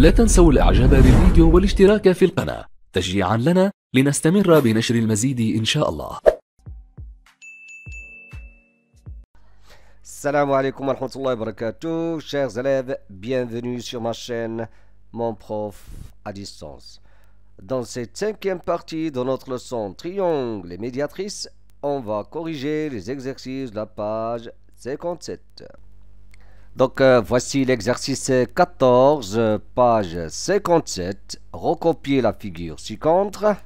لا تنسوا الاعجاب بالفيديو والاشتراك في القناة تشجيعا لنا لنستمر بنشر المزيد إن شاء الله السلام عليكم ورحمة الله وبركاته شيخ زلاب bienvenue sur ma chaîne mon prof à distance Dans cette cinquième partie de notre leçon triangle et médiatrice, on va corriger les exercices de la page 57. Donc euh, voici l'exercice 14, page 57. Recopier la figure ci-contre.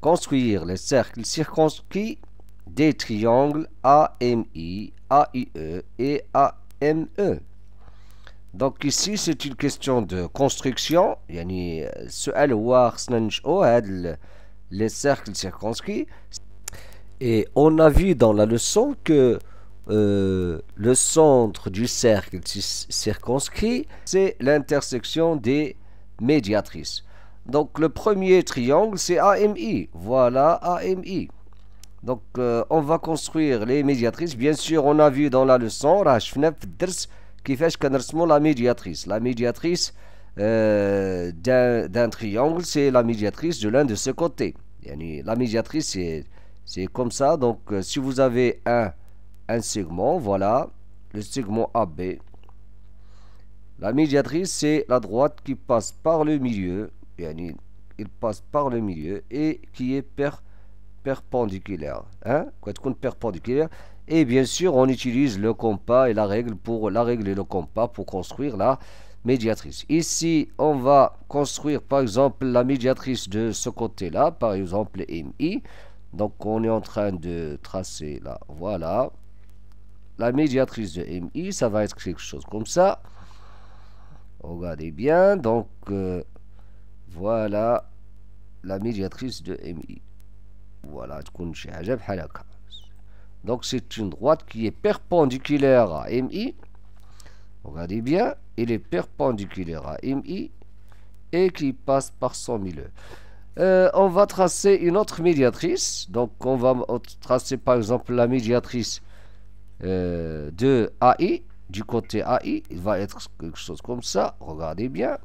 Construire les cercles circonscrits des triangles AMI, AIE et AME. Donc ici c'est une question de construction. يعني سؤال هو خصنا les cercles circonscrits. Et on a vu dans la leçon que euh, le centre du cercle circonscrit, c'est l'intersection des médiatrices. Donc le premier triangle, c'est AMI. Voilà AMI. Donc euh, on va construire les médiatrices. Bien sûr, on a vu dans la leçon, qui fait la médiatrice. La médiatrice euh, d'un triangle, c'est la médiatrice de l'un de ce côté. La médiatrice, c'est comme ça. Donc si vous avez un un segment, voilà, le segment AB. La médiatrice, c'est la droite qui passe par le milieu, il passe par le milieu et qui est perpendiculaire. Hein? perpendiculaire. Et bien sûr, on utilise le compas et la règle pour la règle et le compas pour construire la médiatrice. Ici, on va construire par exemple la médiatrice de ce côté-là, par exemple MI. Donc on est en train de tracer là, voilà la médiatrice de MI, ça va être quelque chose comme ça. Regardez bien, donc euh, voilà la médiatrice de MI. Voilà, donc c'est une droite qui est perpendiculaire à MI. Regardez bien, elle est perpendiculaire à MI et qui passe par son milieu. Euh, on va tracer une autre médiatrice. Donc on va tracer par exemple la médiatrice euh, de AI, du côté AI, il va être quelque chose comme ça. Regardez bien.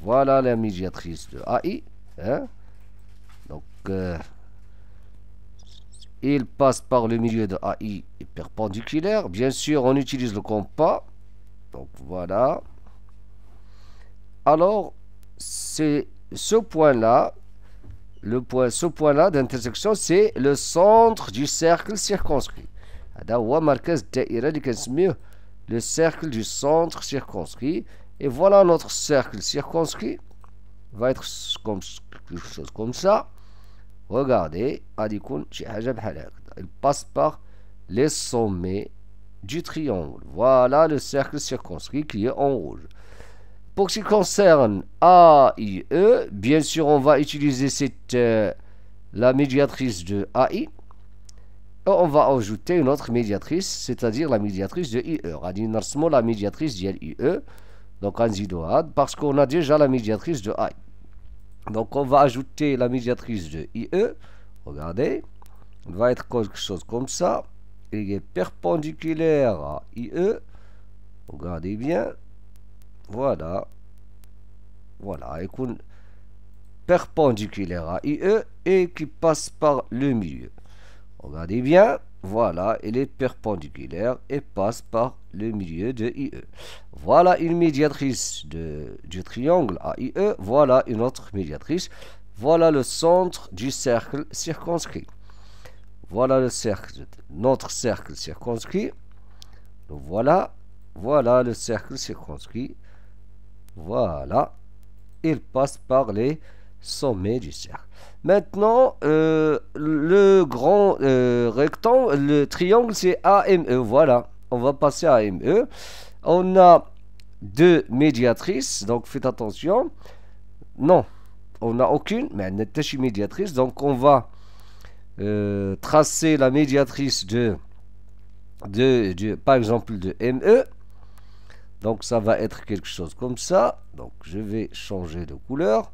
Voilà la médiatrice de AI. Hein. Donc, euh, il passe par le milieu de AI et perpendiculaire. Bien sûr, on utilise le compas. Donc, voilà. Alors, c'est ce point-là, le point, ce point-là d'intersection, c'est le centre du cercle circonscrit le cercle du centre circonscrit. Et voilà notre cercle circonscrit. Va être comme, quelque chose comme ça. Regardez, il passe par les sommets du triangle. Voilà le cercle circonscrit qui est en rouge. Pour ce qui concerne AIE, bien sûr, on va utiliser euh, la médiatrice de AI. Oh, on va ajouter une autre médiatrice, c'est-à-dire la médiatrice de IE. On la médiatrice IE, e, donc parce qu'on a déjà la médiatrice de I. Donc on va ajouter la médiatrice de IE. Regardez, elle va être quelque chose comme ça. Il est perpendiculaire à IE. Regardez bien. Voilà. Voilà, perpendiculaire à IE et qui passe par le milieu. Regardez bien. Voilà, il est perpendiculaire et passe par le milieu de IE. Voilà une médiatrice de, du triangle AIE. Voilà une autre médiatrice. Voilà le centre du cercle circonscrit. Voilà le cercle, notre cercle circonscrit. voilà, voilà le cercle circonscrit. Voilà, il passe par les sommets du cercle. Maintenant, euh, le grand euh, rectangle, le triangle, c'est AME. Voilà, on va passer à AME. On a deux médiatrices, donc faites attention. Non, on n'a aucune, mais elle n'est médiatrice. Donc, on va euh, tracer la médiatrice de, par exemple, de ME. Donc, ça va être quelque chose comme ça. Donc, je vais changer de couleur.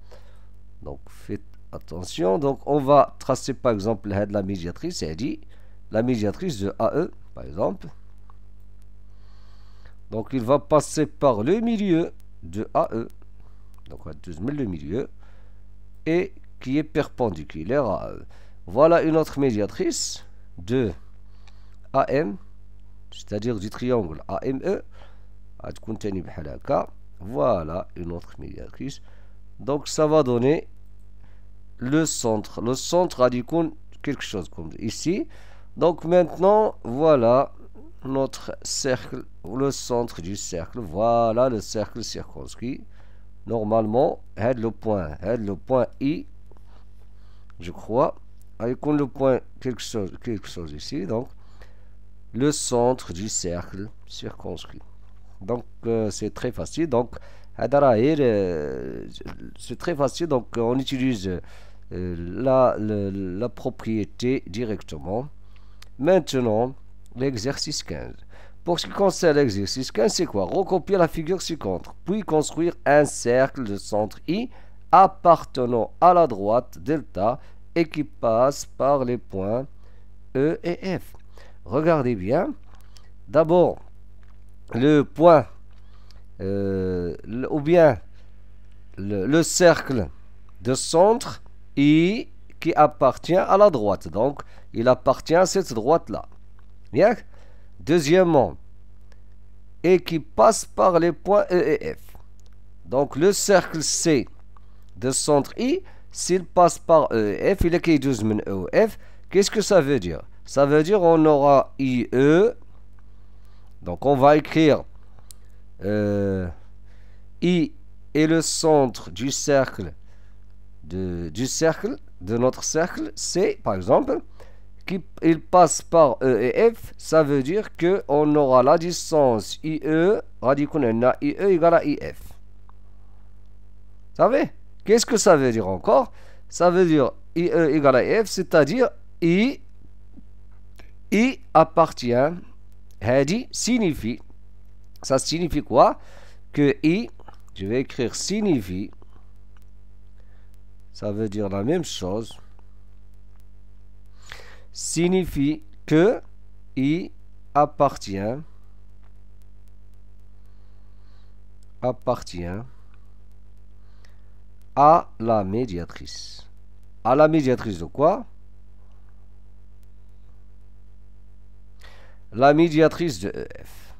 Donc, faites Attention, donc on va tracer par exemple la médiatrice, elle dit la médiatrice de AE, par exemple. Donc il va passer par le milieu de AE, donc on va le milieu, et qui est perpendiculaire à AE. Voilà une autre médiatrice de AM, c'est-à-dire du triangle AME. Voilà une autre médiatrice. Donc ça va donner le centre. Le centre a du coup quelque chose comme ici. Donc maintenant, voilà notre cercle, le centre du cercle. Voilà le cercle circonscrit. Normalement, le point, le point I, je crois. Avec le point quelque chose, quelque chose ici. Donc, le centre du cercle circonscrit. Donc, euh, c'est très facile. Donc, euh, c'est très facile. Donc, on utilise euh, la, la, propriété directement. Maintenant, l'exercice 15. Pour ce qui concerne l'exercice 15, c'est quoi Recopier la figure ci-contre, puis construire un cercle de centre I appartenant à la droite delta et qui passe par les points E et F. Regardez bien. D'abord, le point, euh, ou bien le, cercle de centre I qui appartient à la droite. Donc, il appartient à cette droite-là. Bien Deuxièmement, et qui passe par les points E et F. Donc, le cercle C de centre I, s'il passe par E et F, il est qui 12 E ou F. Qu'est-ce que ça veut dire Ça veut dire on aura E. Donc, on va écrire euh, I est le centre du cercle de, du cercle, de notre cercle, c'est par exemple qu'il passe par E et F, ça veut dire que on aura la distance IE, radicunena IE égale à IF. Vous savez Qu'est-ce que ça veut dire encore Ça veut dire IE égale à IF, c'est-à-dire I, I appartient, Hadi signifie, ça signifie quoi Que I, je vais écrire signifie, ça veut dire la même chose, signifie que I appartient appartient à la médiatrice. À la médiatrice de quoi La médiatrice de EF.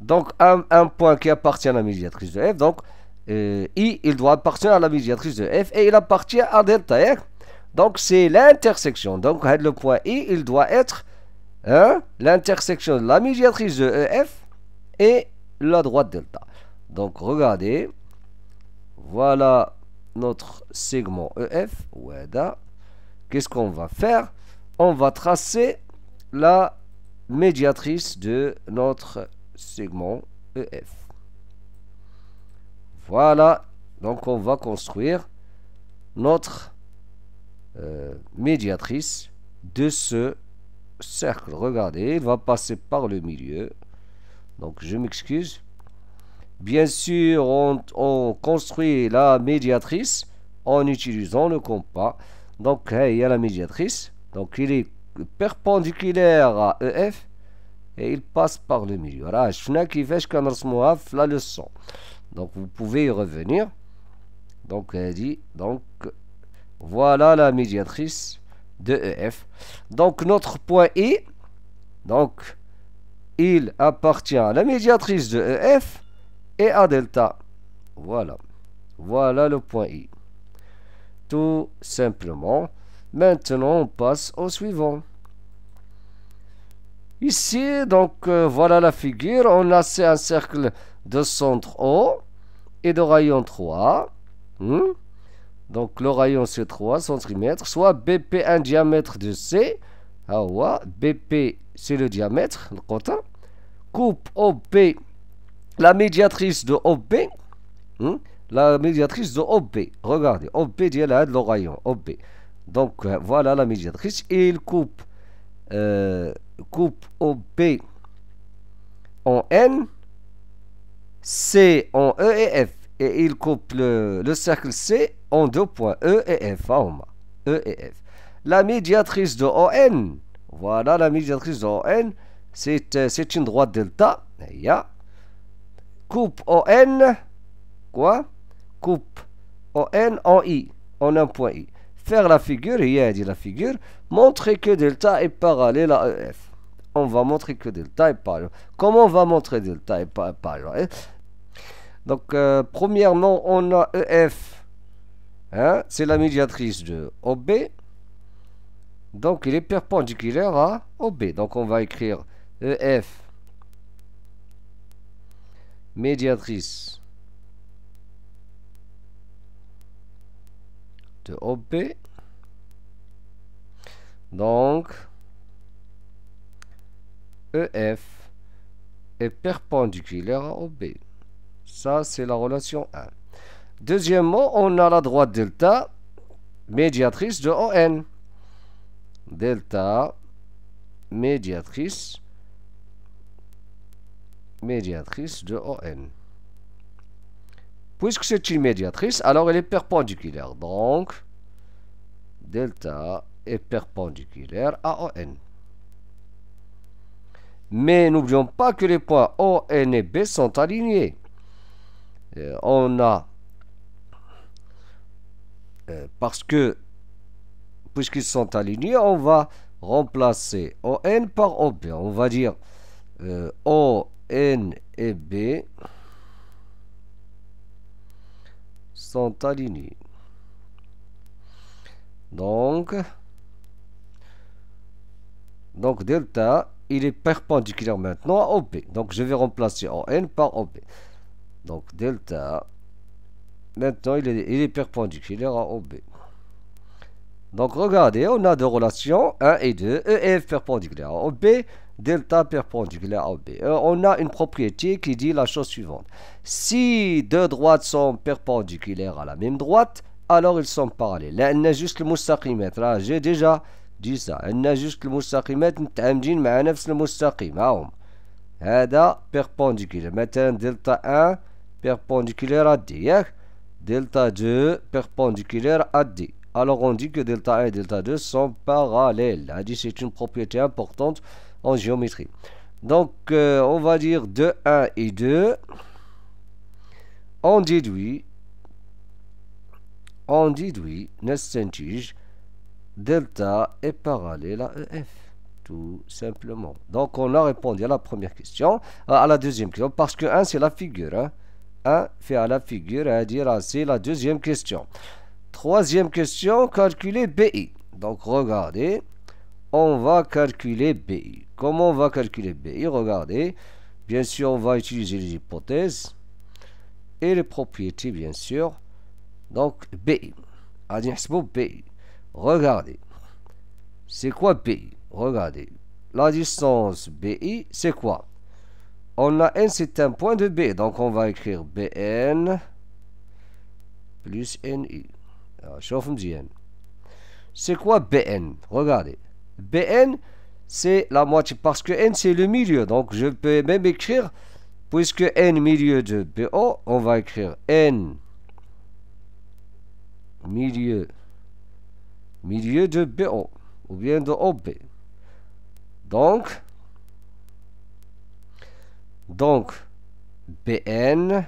Donc un, un, point qui appartient à la médiatrice de e F. Donc euh, I, il doit appartenir à la médiatrice de F et il appartient à delta Donc c'est l'intersection. Donc le point I, il doit être hein, l'intersection de la médiatrice de EF et la droite delta. Donc regardez, voilà notre segment EF, Qu'est-ce qu'on va faire On va tracer la médiatrice de notre segment EF. Voilà. Donc on va construire notre euh, médiatrice de ce cercle. Regardez, il va passer par le milieu. Donc je m'excuse. Bien sûr, on, construit la médiatrice en utilisant le compas. Donc il y a la médiatrice. Donc il est perpendiculaire à EF et il passe par le milieu. Voilà, je qui fait hein, la leçon. Donc vous pouvez y revenir. Donc elle dit, donc voilà la médiatrice de EF. Donc notre point I, donc il appartient à la médiatrice de EF et à delta. Voilà. Voilà le point I. Tout simplement. Maintenant, on passe au suivant. Ici, donc, euh, voilà la figure. On a un cercle de centre haut de rayon 3. Hmm? Donc le rayon c'est 3 cm, soit BP un diamètre de C. Ah BP c'est le diamètre, le hein? Coupe OP, la médiatrice de OP. Hmm? La médiatrice de OP. Regardez, OP dit le rayon, OP. Donc euh, voilà la médiatrice et il coupe, euh, coupe OP en N, C en E et F et il coupe le, cercle C en deux points E et F. Hein, e F. La médiatrice de ON, voilà la médiatrice de ON, euh, c'est une droite delta. Yeah. Coupe ON, quoi Coupe ON en I, en un point I. Faire la figure, il y a dit la figure, montrer que delta est parallèle à EF. On va montrer que delta est parallèle. Comment on va montrer delta est parallèle donc, euh, premièrement, on a EF. Hein, c'est la médiatrice de OB. Donc, il est perpendiculaire à OB. Donc, on va écrire EF médiatrice de OB, Donc, EF est perpendiculaire à OB. Ça, c'est la relation 1. Deuxièmement, on a la droite delta, médiatrice de ON. Delta, médiatrice, médiatrice de ON. Puisque c'est une médiatrice, alors elle est perpendiculaire. Donc, delta est perpendiculaire à ON. Mais n'oublions pas que les points ON et B sont alignés. Euh, on a, euh, parce que, puisqu'ils sont alignés, on va remplacer ON par OP On va dire ON euh, O, N et B sont alignés. Donc, donc delta, il est perpendiculaire maintenant à OP. Donc je vais remplacer ON par OP. Donc delta, maintenant il est, perpendiculaire à OB. Donc regardez, on a deux relations, 1 et 2, EF perpendiculaire à OB, delta perpendiculaire à OB. Euh, on a une propriété qui dit la chose suivante. Si deux droites sont perpendiculaires à la même droite, alors ils sont parallèles. Là, on juste le moustakimètre. Là, ah, j'ai déjà dit ça. On a juste le juste le ah, perpendiculaire. Maintenant, delta 1 perpendiculaire à D. Hein? Delta 2 perpendiculaire à D. Alors on dit que delta 1 et delta 2 sont parallèles. Hein? C'est une propriété importante en géométrie. Donc euh, on va dire 2, 1 et 2. On déduit, on déduit, nessentige, delta est parallèle à EF tout simplement. Donc on a répondu à la première question, à la deuxième question, parce que 1 c'est la figure. Hein. 1 fait à la figure, à dire c'est la deuxième question. Troisième question, calculer BI. Donc regardez, on va calculer BI. Comment on va calculer BI Regardez, bien sûr on va utiliser les hypothèses et les propriétés bien sûr. Donc BI. BI. Regardez. C'est quoi BI Regardez. La distance BI, c'est quoi on a n, c'est un point de B. Donc on va écrire Bn plus Ni. Alors, N. C'est quoi Bn Regardez. Bn, c'est la moitié. Parce que n, c'est le milieu. Donc je peux même écrire, puisque n milieu de BO, on va écrire n milieu milieu de BO ou bien de OB. Donc, donc, BN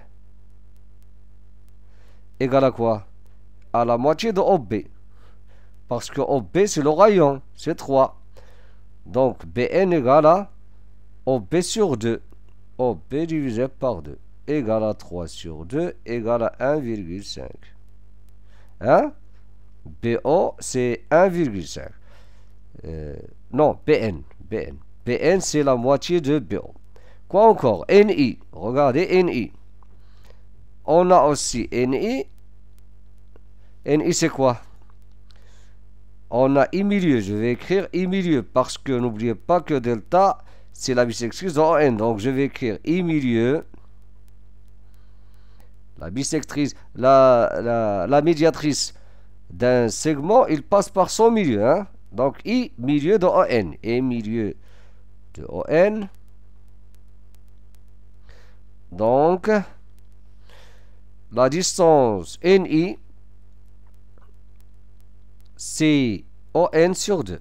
égale à quoi À la moitié de OB. Parce que OB, c'est le rayon, c'est 3. Donc, BN égale à OB sur 2. OB divisé par 2 égale à 3 sur 2 égale à 1,5. Hein BO, c'est 1,5. Euh, non, BN. BN, BN c'est la moitié de BO. Quoi encore NI. Regardez NI. On a aussi NI. NI c'est quoi On a I milieu. Je vais écrire I milieu parce que n'oubliez pas que delta c'est la bisectrice de ON. Donc je vais écrire I milieu. La bisectrice, la, médiatrice d'un segment, il passe par son milieu. Hein. Donc I milieu de ON. Et milieu de ON. Donc, la distance NI, c'est ON sur 2.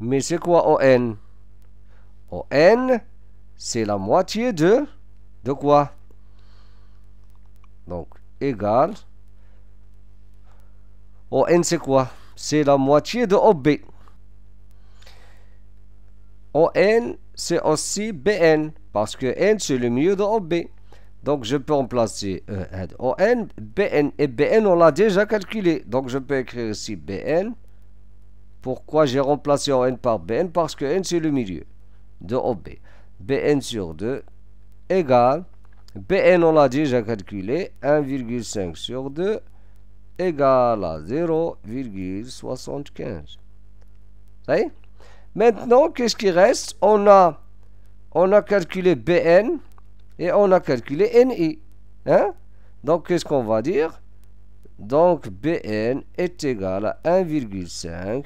Mais c'est quoi ON ON, c'est la moitié de, de quoi Donc, égal. ON, c'est quoi C'est la moitié de OB. ON, c'est aussi BN, parce que N, c'est le milieu de OB. Donc, je peux remplacer euh, ON, BN. Et BN, on l'a déjà calculé. Donc, je peux écrire ici BN. Pourquoi j'ai remplacé ON par BN Parce que N, c'est le milieu de OB. BN sur 2 égale, BN, on l'a déjà calculé, 1,5 sur 2 égale à 0,75. Ça y est Maintenant, qu'est-ce qui reste on a, on a calculé Bn et on a calculé Ni. Hein? Donc, qu'est-ce qu'on va dire Donc, Bn est égal à 1,5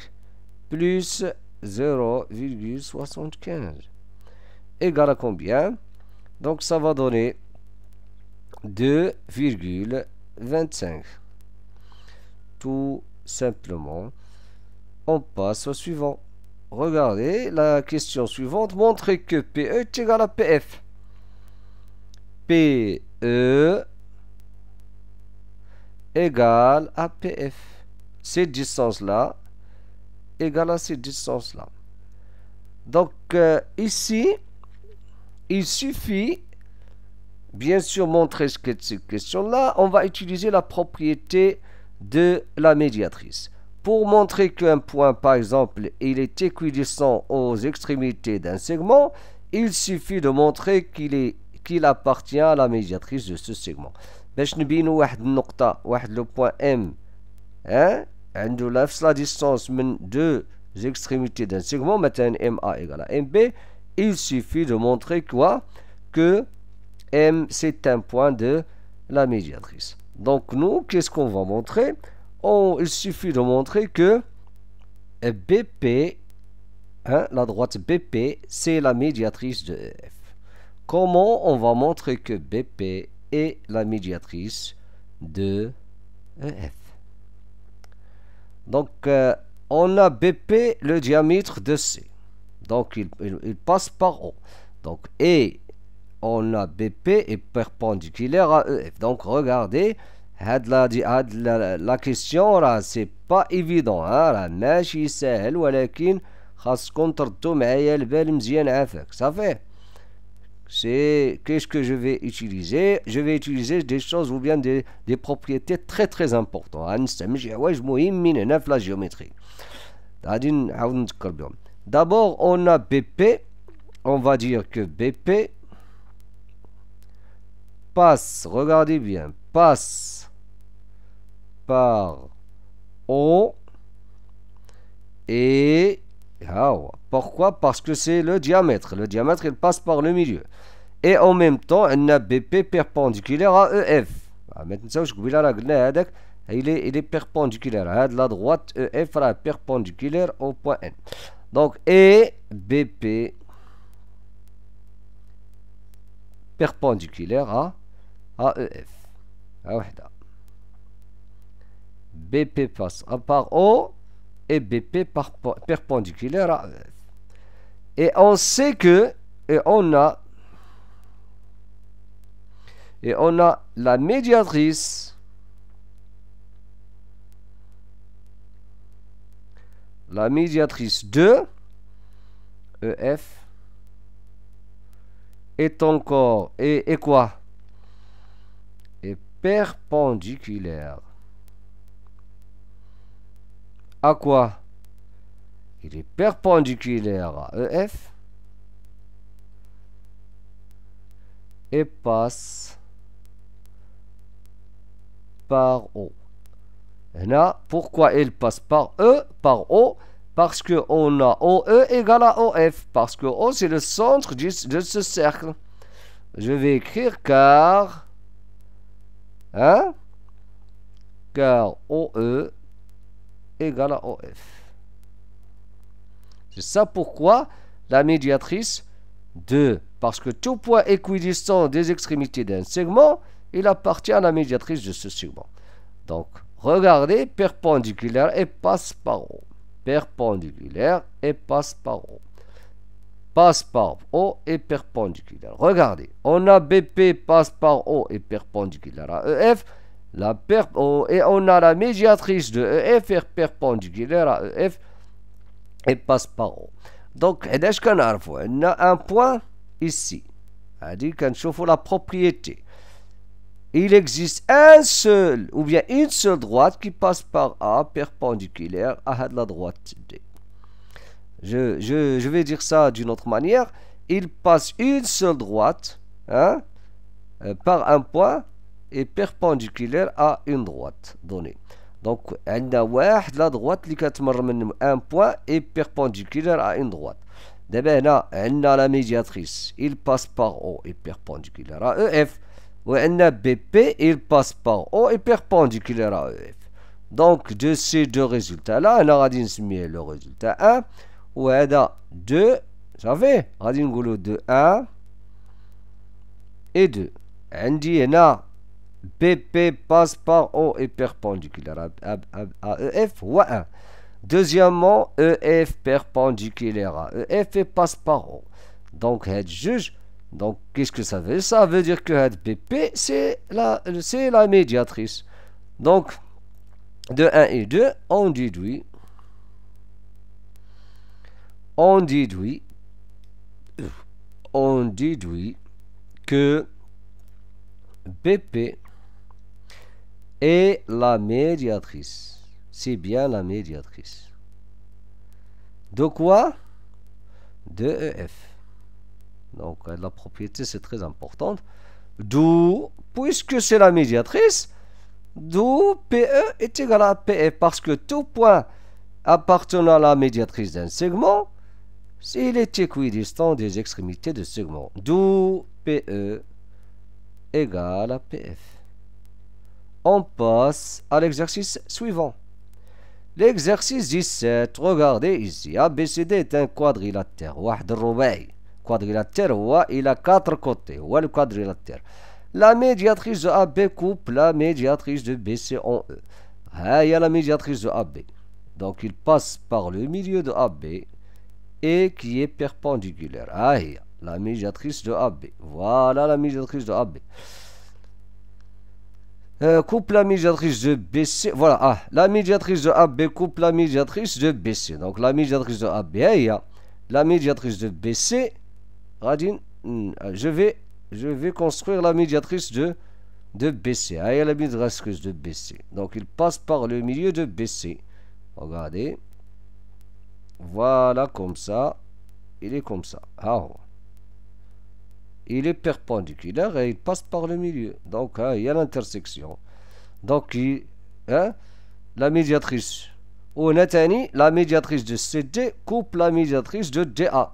plus 0,75. Égal à combien Donc, ça va donner 2,25. Tout simplement, on passe au suivant. Regardez, la question suivante montrez que PE est égal à PF. PE égale à PF. Cette distance-là égale à cette distance-là. Donc euh, ici, il suffit, bien sûr, montrer ce que cette question-là, on va utiliser la propriété de la médiatrice pour montrer qu'un point, par exemple, il est équidistant aux extrémités d'un segment, il suffit de montrer qu'il appartient à la médiatrice de ce segment. le point point M. la hein؟ la distance deux extrémités d'un il suffit de montrer quoi que m c'est un point de la médiatrice. Donc nous, qu'est-ce qu'on va montrer Oh, il suffit de montrer que eh, BP, hein, la droite BP, c'est la médiatrice de EF. Comment on va montrer que BP est la médiatrice de EF eh, Donc, euh, on a BP, le diamètre de C. Donc, il, passe par O. Donc, et on a BP est perpendiculaire à EF. Donc, regardez, la question là question évident pas évident hein, la c'est qu'est-ce que je vais utiliser Je vais utiliser des choses ou bien des, propriétés très très importantes. Hein, la géométrie. D'abord, on a BP. On va dire que BP passe, regardez bien, passe par O et pourquoi Parce que c'est le diamètre. Le diamètre, il passe par le milieu. Et en même temps, on a BP perpendiculaire à EF. Ah, maintenant, je vous e il est, il est perpendiculaire. La droite EF la perpendiculaire au point N. Donc, et BP perpendiculaire à, à EF. Ah BP passe à part O et BP par, perpendiculaire à F. E. Et on sait que, et on a, et on a la médiatrice, la médiatrice de EF, est encore, et, et quoi Est perpendiculaire à quoi Il est perpendiculaire à EF et passe par O. là, pourquoi il passe par E, par O Parce qu'on a OE égale à OF, parce que O c'est le centre de ce cercle. Je vais écrire car... Hein Car OE c'est ça pourquoi la médiatrice 2, parce que tout point équidistant des extrémités d'un segment, il appartient à la médiatrice de ce segment. Donc, regardez, perpendiculaire et passe par O. Perpendiculaire et passe par O. Passe par O et perpendiculaire. Regardez, on a BP passe par O et perpendiculaire à EF. La et on a la médiatrice de EF perpendiculaire à EF et passe par O. Donc, on a un point ici. C'est-à-dire qu'on chauffe la propriété. Il existe un seul ou bien une seule droite qui passe par A perpendiculaire à la droite D. Je, je vais dire ça d'une autre manière. Il passe une seule droite hein, euh, par un point est perpendiculaire à une droite donnée. Donc, la droite qui un point est perpendiculaire à une droite. D'abord, on a la médiatrice, il passe par O et perpendiculaire à EF. On a BP, il passe par O et perpendiculaire à EF. Donc, de ces deux résultats-là, on a le résultat 1, ou on 2, j'avais, radin de 1 et 2. On a BP passe par O et perpendiculaire à, EF 1. Deuxièmement, EF perpendiculaire à EF et passe par O. Donc, head juge. Donc, qu'est-ce que ça veut dire Ça veut dire que head PP, c'est la, la médiatrice. Donc, de 1 et 2, on déduit. On déduit. On déduit que BP et la médiatrice. C'est bien la médiatrice. De quoi De EF. Donc euh, la propriété c'est très importante. D'où, puisque c'est la médiatrice, d'où PE est égal à PF. Parce que tout point appartenant à la médiatrice d'un segment, s'il est équidistant des extrémités de segment. D'où PE égale à PF. On passe à l'exercice suivant. L'exercice 17, regardez ici. ABCD est un quadrilatère. Quadrilatère, il a quatre côtés. le quadrilatère. La médiatrice de AB coupe la médiatrice de BC en E. il y a la médiatrice de AB. Donc il passe par le milieu de AB et qui est perpendiculaire. Ah, la médiatrice de AB. Voilà la médiatrice de AB. Euh, ah, coupe la médiatrice de BC. Voilà, la médiatrice de AB coupe la médiatrice de BC. Donc la médiatrice de AB, il y la médiatrice de BC. Radine, hmm, euh, je vais, je vais construire la médiatrice de, de BC. Ah, il y la médiatrice de BC. Donc il passe par le milieu de BC. Regardez. Voilà, comme ça. Il est comme ça. Ah, oh il est perpendiculaire et il passe par le milieu. Donc, hein, il y a l'intersection. Donc, hein, la médiatrice. Ou la médiatrice de CD coupe la médiatrice de DA.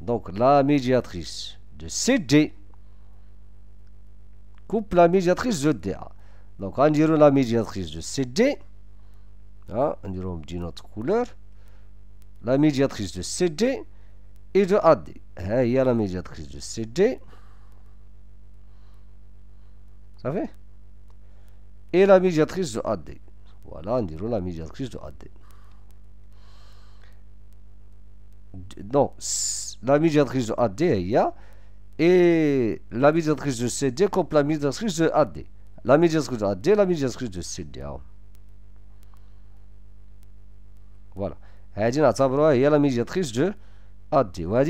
Donc, la médiatrice de CD coupe la médiatrice de DA. Donc, on dirait la médiatrice de CD. on dirait autre couleur. La médiatrice de CD et de AD. Il y a la médiatrice de CD fait. et la médiatrice de AD voilà on dirait la médiatrice de AD donc la médiatrice de AD a et la médiatrice de CD comme la médiatrice de AD la médiatrice de AD la médiatrice de CD voilà il y a la médiatrice de AD On va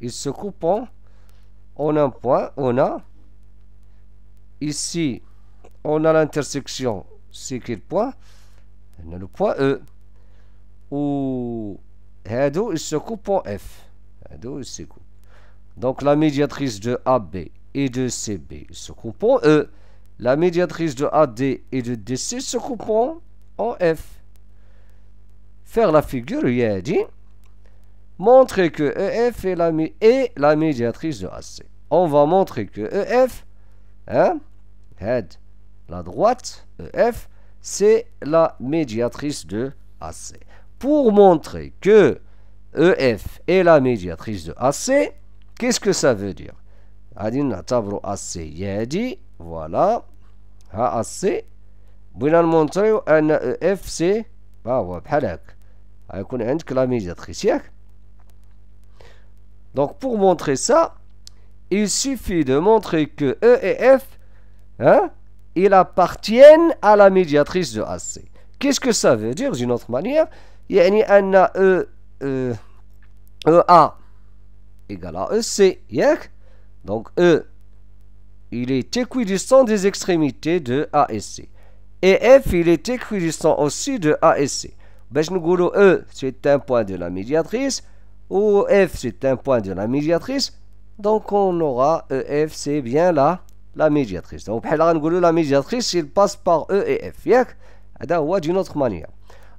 Il se coupent en, un point. On a ici, on a l'intersection. C'est quel point On a le point E. Ou, il se coupent en F. se coupent. Donc la médiatrice de AB et de CB se coupent en E. La médiatrice de AD et de DC se coupent en F. Faire la figure, il a dit montrer que EF est la, médiatrice de AC. On va montrer que EF, hein, la droite, EF, c'est la médiatrice de AC. Pour montrer que EF est la médiatrice de AC, qu'est-ce que ça veut dire AC voilà, AC, EF نمونطريو ان اف سي ها هو بحال هكا la médiatrice donc pour montrer ça, il suffit de montrer que E et F, hein, ils appartiennent à la médiatrice de AC. Qu'est-ce que ça veut dire d'une autre manière Il y a e, e A égale à EC, Donc E, il est équidistant des extrémités de A et C. Et F, il est équidistant aussi de A et C. Ben, je nous E, c'est un point de la médiatrice ou e F c'est un point de la médiatrice, donc on aura EF, c'est bien là la médiatrice. Donc la médiatrice, il passe par E et F. D'une autre manière.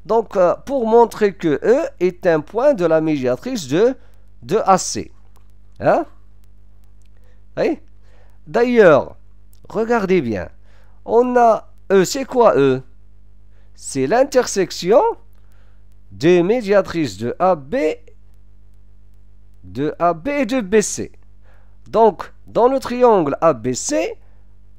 Donc euh, pour montrer que E est un point de la médiatrice de, de AC. Hein? Oui? D'ailleurs, regardez bien. On a E, c'est quoi E C'est l'intersection des médiatrices de AB de AB et de BC. Donc, dans le triangle ABC,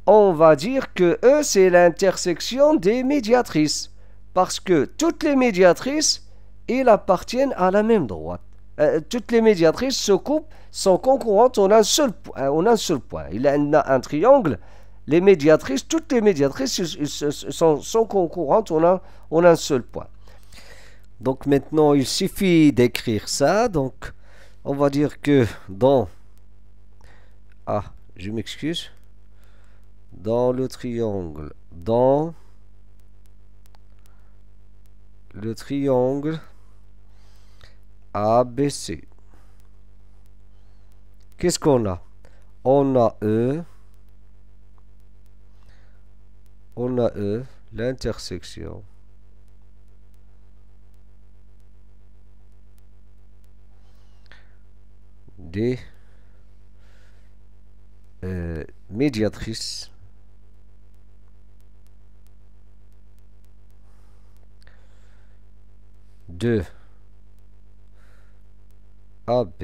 on va dire que E, c'est l'intersection des médiatrices. Parce que toutes les médiatrices, elles appartiennent à la même droite. Euh, toutes les médiatrices se coupent, sont concurrentes, on a un seul, euh, un seul point. Il y a un triangle, les médiatrices, toutes les médiatrices sont, concourantes concurrentes, on a, un seul point. Donc maintenant, il suffit d'écrire ça. Donc, on va dire que dans ah je m'excuse dans le triangle dans le triangle ABC qu'est-ce qu'on a on a E on a E l'intersection des euh, médiatrices de AB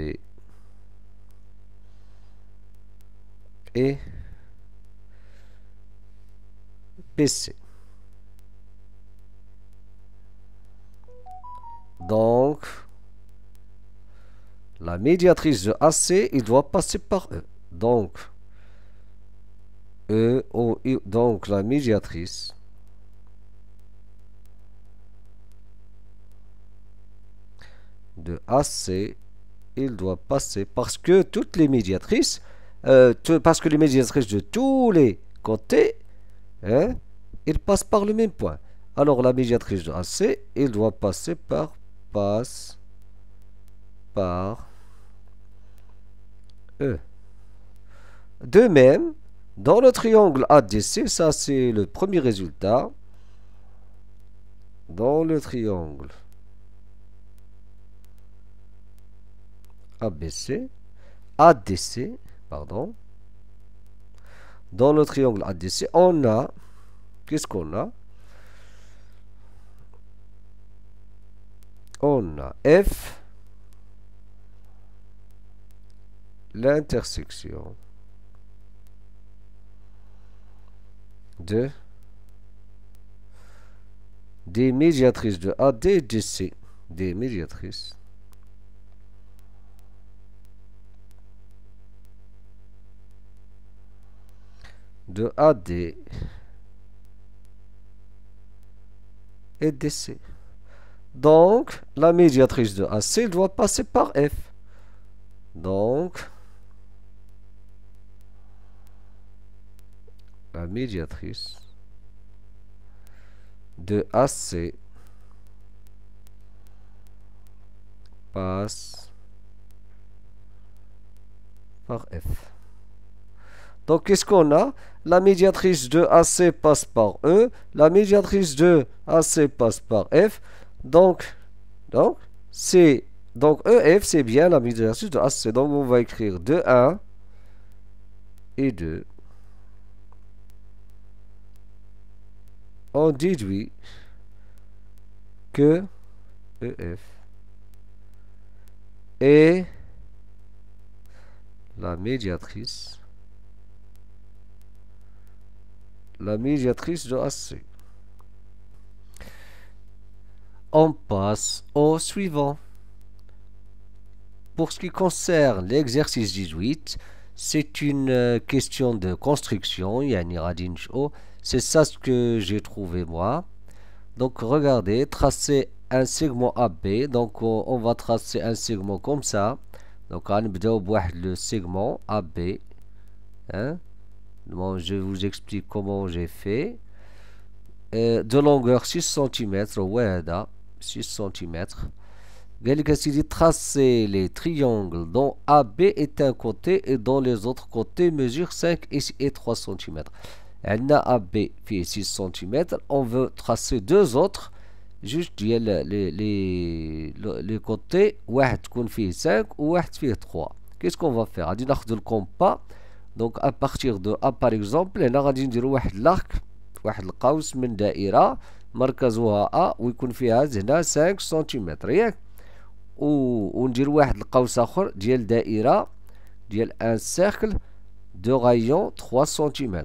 et PC. Donc, la médiatrice de AC, il doit passer par E. Donc, E, o, donc la médiatrice de AC, il doit passer parce que toutes les médiatrices, euh, parce que les médiatrices de tous les côtés, hein, ils passent par le même point. Alors la médiatrice de AC, il doit passer par passe par E. De même, dans le triangle ADC, ça c'est le premier résultat. Dans le triangle ABC, ADC, pardon, dans le triangle ADC, on a, qu'est-ce qu'on a On a F l'intersection de des médiatrices de AD et DC. Des médiatrices de AD et DC. Donc, la médiatrice de AC doit passer par F. Donc, la médiatrice de AC passe par F. Donc, qu'est-ce qu'on a La médiatrice de AC passe par E, la médiatrice de AC passe par F. Donc, donc c'est donc EF, c'est bien la médiatrice de AC. Donc, on va écrire 2, 1 et 2. on déduit que EF est la médiatrice la médiatrice de AC. On passe au suivant. Pour ce qui concerne l'exercice 18, c'est une euh, question de construction, il y a c'est ça ce que j'ai trouvé moi. Donc regardez, tracer un segment AB. Donc on, va tracer un segment comme ça. Donc on va le segment AB. Hein? je vous explique comment j'ai fait. Euh, de longueur 6 cm. Ouais, 6 cm. dit tracer les triangles dont AB est un côté et dont les autres côtés mesurent 5 et 3 cm. On a ab B 6 cm, on veut tracer deux autres Juste sur les côtés 1x5 ou 1 3 Qu'est-ce qu'on va faire? On va prendre le compas Donc à partir de A par exemple, on va dire un arc Un arbre d'une taille On A et on le confie ici à 5 cm Ou on prend un arbre d'une taille d'un cercle de rayon 3 cm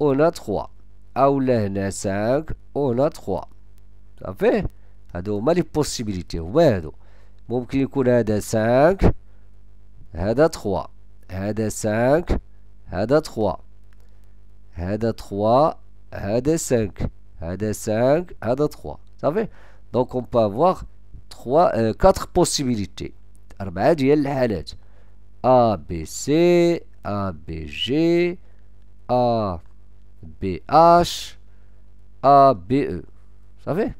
on a 3. Aoula 5, on a 3. Ça fait هادو هما لي بوسيبيليتي هما هادو ممكن يكون هذا 5 هذا 3 هذا 5 هذا 3 هذا 3 هذا 5 هذا 5 هذا 3 صافي دونك اون peut avoir 3 4 possibilités. 4, ديال الحالات A B C A B G A BH, ABE. Vous savez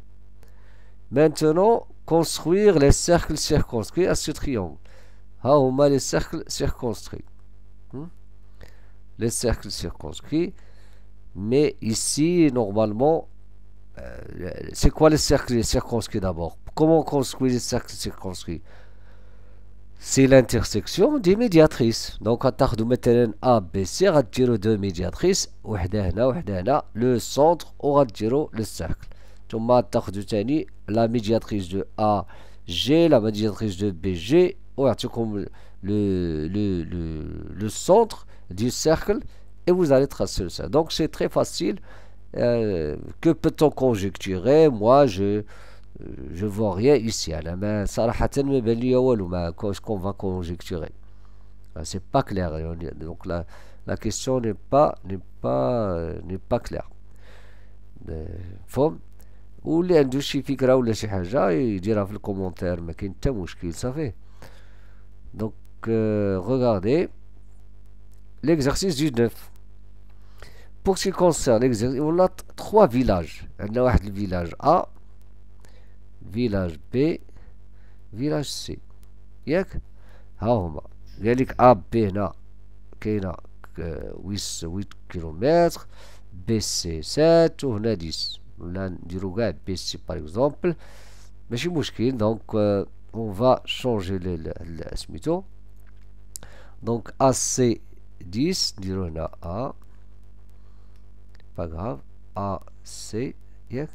Maintenant, construire les cercles circonscrits à ce triangle. Ah, on a les cercles circonscrits. Hmm les cercles circonscrits. Mais ici, normalement, euh, c'est quoi les cercles circonscrits d'abord Comment construire les cercles circonscrits c'est l'intersection des médiatrices. Donc, on de mettre A, B, C, on deux médiatrices, le centre, on le cercle. va تاخذوا la médiatrice de A, G, la médiatrice de B, G, le, le, le, le centre du cercle et vous allez tracer ça. Donc, c'est très facile. Euh, que peut-on conjecturer Moi, je, je vois rien ici. ça Qu'est-ce ben, oh, qu'on va conjecturer ah, C'est pas clair. Hein, donc la, la question n'est pas, pas, euh, pas claire. Euh, ou les de chifikra ou les il dira dans le commentaire, mais qu'il t'aime ou ce qu'il savait. Donc, euh, regardez l'exercice du 19. Pour ce qui concerne l'exercice, on a trois villages. On a un village A, village B, village C. Yak, ha A A, B 8 km, B, C 7, ou a 10. a du B, par exemple. Mais je suis donc euh, on va changer le, Donc A, C 10, dirons A. Pas grave, A, C, yak.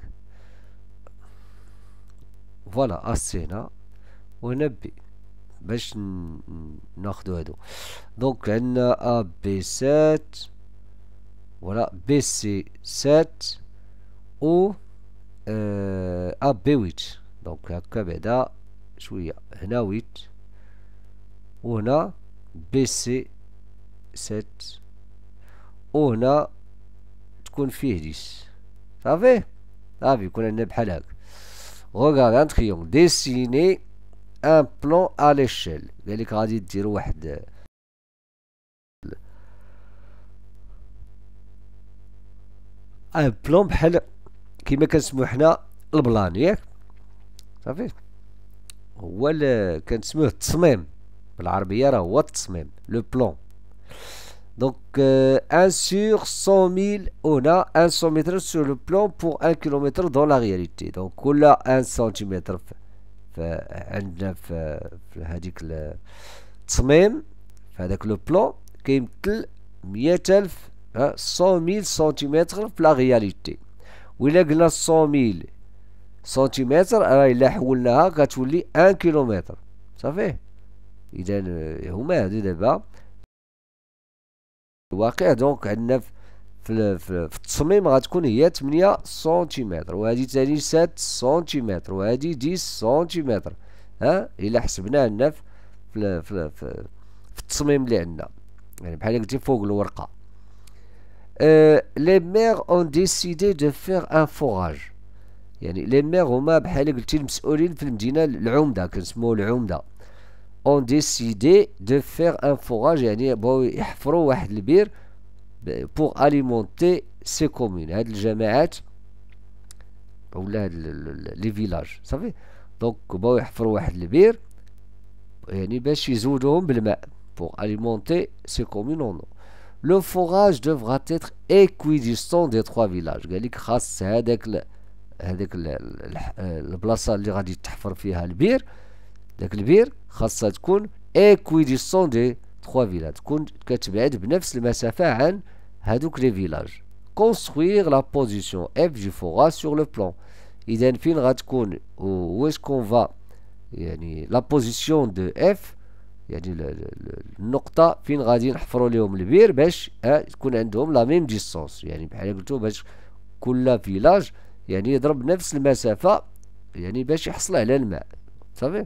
فوالا اس آه، هنا وهنا بي باش ناخدو هادو دونك عندنا ا بي 7 ولا بي سي 7 او ا بي 8 دونك هكا بعدا شويه هنا 8 وهنا بي سي 7 وهنا تكون فيه 10 صافي صافي يكون عندنا بحال هكا Regarde un triangle. Dessinez un plan à l'échelle. قال لك غادي دير واحد ان بلون بحال كيما كنسموه حنا البلان ياك صافي هو كنسموه التصميم بالعربيه راه هو التصميم لو بلون Donc, 1 euh, sur 100 000, on a 100 mètres sur le plan pour 1 km dans la réalité. Donc, on a 1 cm. On le plan qui est 100 000 cm la réalité. On a 100 000 cm, on a 1 km. Ça fait Il euh, a الواقع دونك عندنا في في, التصميم غتكون هي 8 سنتيمتر وهذه ثاني 7 سنتيمتر وهذه 10 سنتيمتر ها الا حسبناها لنا في في, في, التصميم اللي عندنا يعني بحال قلتي فوق الورقه لي مير اون ديسيدي دو فير ان فوراج يعني لي مير هما بحال قلتي المسؤولين في المدينه العمده كنسموه العمده ont décidé de faire un forage ben, pour alimenter ces communes, ben, les villages. Vous savez Donc, ben, pour alimenter ces communes Le forage devra être équidistant des trois villages. Le place داك البير خاصها تكون ايكويديسون دي تخوا فيلا تكون كتبعد بنفس المسافة عن هادوك لي فيلاج كونستخويغ لا بوزيسيون اف جو فوغا سور لو بلان اذا فين غتكون واش كون فا يعني لا بوزيسيون دو اف يعني النقطة فين غادي نحفروا لهم البير باش تكون عندهم لا ميم ديستونس يعني بحال قلتو باش كل فيلاج يعني يضرب نفس المسافة يعني باش يحصل على الماء صافي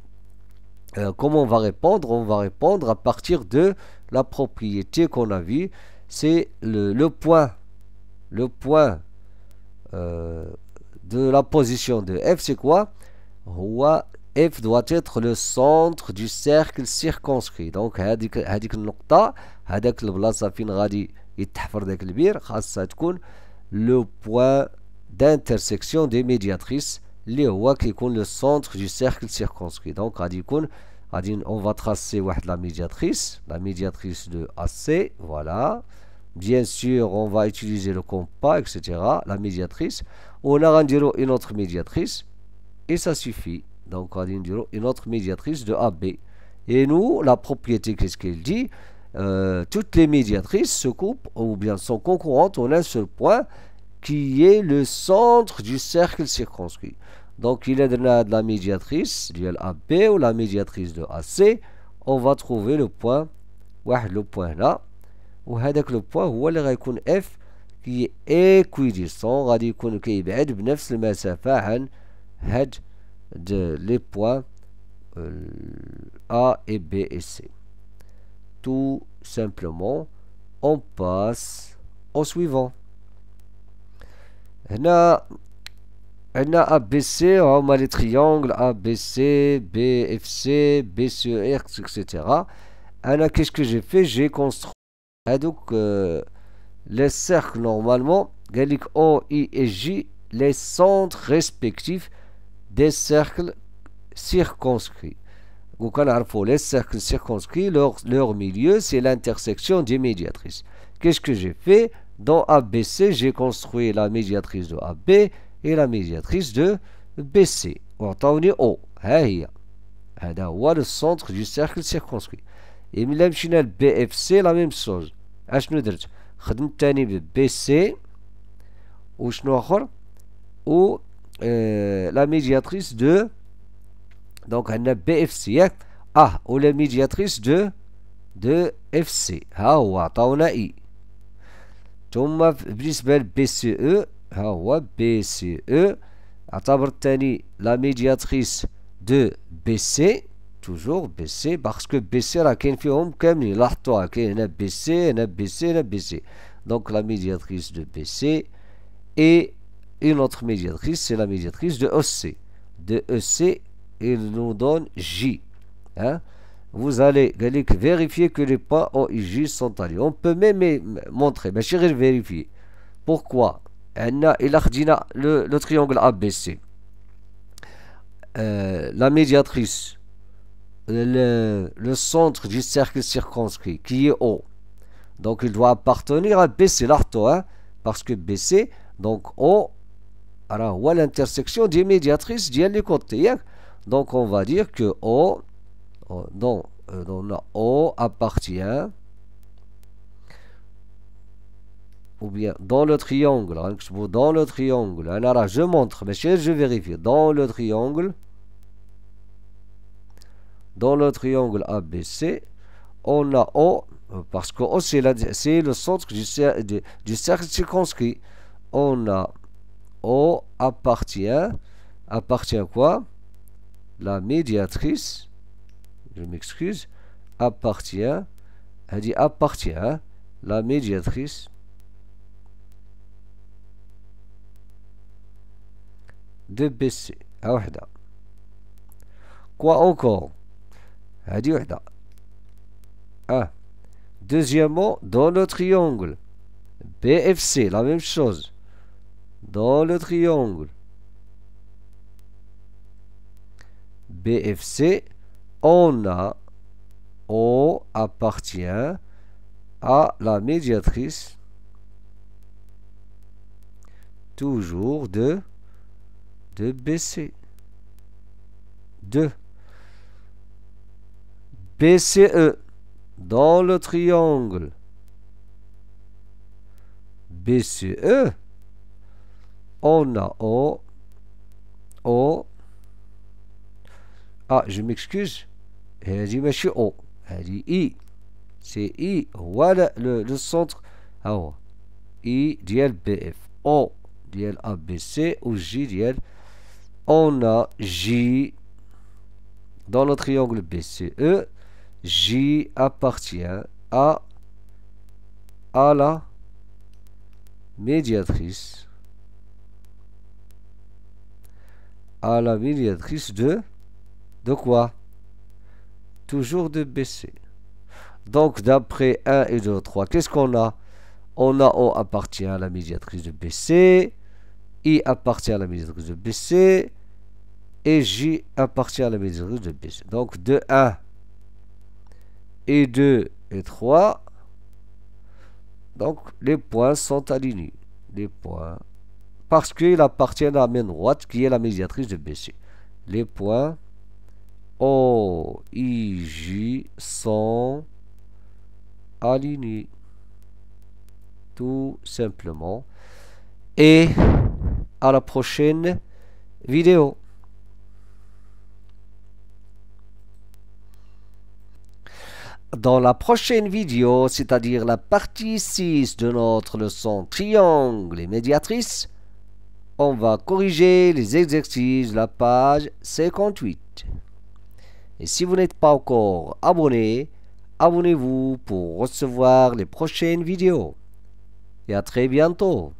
Euh, comment on va répondre On va répondre à partir de la propriété qu'on a vue. C'est le, point, le point euh, de la position de f, c'est quoi f doit être le centre du cercle circonscrit. Donc, le point d'intersection des médiatrices le هو كيكون le le du du circonscrit. Donc Donc يكون غادي tracer va تراسي واحد médiatrice, Bien sûr, on va utiliser le compas, etc., la médiatrice. On a une autre médiatrice, et ça suffit. Donc, on a une autre médiatrice de AB. Et nous, la propriété, qu'est-ce qu'elle dit euh, Toutes les médiatrices se coupent, ou bien sont concurrentes, on a un seul point, qui est le centre du cercle circonscrit. Donc il est de la médiatrice du LAB ou la médiatrice de AC. On va trouver le point, le point là. Ou le point, où F qui est équidistant. est يكون كيبعد بنفس المسافة عن de les points euh, A et B et C. Tout simplement, on passe au suivant. هنا on a ABC, on a les triangles ABC, BFC, BCR, etc. a qu'est-ce que j'ai fait J'ai construit ah, donc euh, les cercles normalement, O, I et J, les centres respectifs des cercles circonscrits. Donc on a les cercles circonscrits, leur milieu, c'est l'intersection des médiatrices. Qu'est-ce que j'ai fait Dans ABC, j'ai construit la médiatrice de AB et la médiatrice de BC. on est haut. Hein, il y a. le centre du cercle circonscrit. Et le même a BFC, la même chose. Je me disais, je suis de BC. Ou je suis un Ou la médiatrice de. Donc, il a BFC. Ah, ou la médiatrice de. De FC. Hein, il y a un i. de BFC. Donc, je de B-C-E La médiatrice de b toujours Toujours parce que Parce que B-C باسكو la comme médiatrice de BC et une autre médiatrice, c'est la médiatrice de E-C De E-C il nous donne J. Hein. Vous allez vérifier que les points O J sont allés On peut même montrer, mais ben, je vérifier. Pourquoi le triangle ABC la médiatrice médiatrice. le centre du cercle circonscrit qui est O. Donc il doit appartenir à BC l'arto, hein, parce que BC, donc O, alors, ou à l'intersection des médiatrices des côtés. Donc on va dire que O, O euh, appartient ou bien dans le triangle, hein, dans le triangle, hein, je montre, mais je vérifie, dans le triangle, dans le triangle ABC, on a O, euh, parce que O c'est le centre du, du, cercle circonscrit. On a O appartient, appartient quoi La médiatrice, je m'excuse, appartient, elle dit appartient, hein, la médiatrice De une. Quoi encore ah. Deuxièmement, dans le triangle BFC, la même chose. Dans le triangle BFC, on a O appartient à la médiatrice toujours de de BC. 2. BCE dans le triangle. BCE, on a O, O, ah, je m'excuse, elle dit monsieur O, elle dit I, c'est I, voilà le, le centre, ah, I, DLBF, O, DLABC ou J, on a J dans le triangle BCE. E. J appartient à, à la médiatrice. À la médiatrice de de quoi Toujours de BC. Donc d'après 1 et 2, 3, qu'est-ce qu'on a On a O appartient à la médiatrice de BC, I appartient à la médiatrice de BC, et J appartient à la médiatrice de BC. Donc de 1 et 2 et 3. Donc les points sont alignés. Les points. Parce qu'ils appartiennent à la main droite qui est la médiatrice de BC. Les points O, I, J sont alignés. Tout simplement. Et à la prochaine vidéo. Dans la prochaine vidéo, c'est-à-dire la partie 6 de notre leçon triangle et médiatrice, on va corriger les exercices de la page 58. Et si vous n'êtes pas encore abonné, abonnez-vous pour recevoir les prochaines vidéos. Et à très bientôt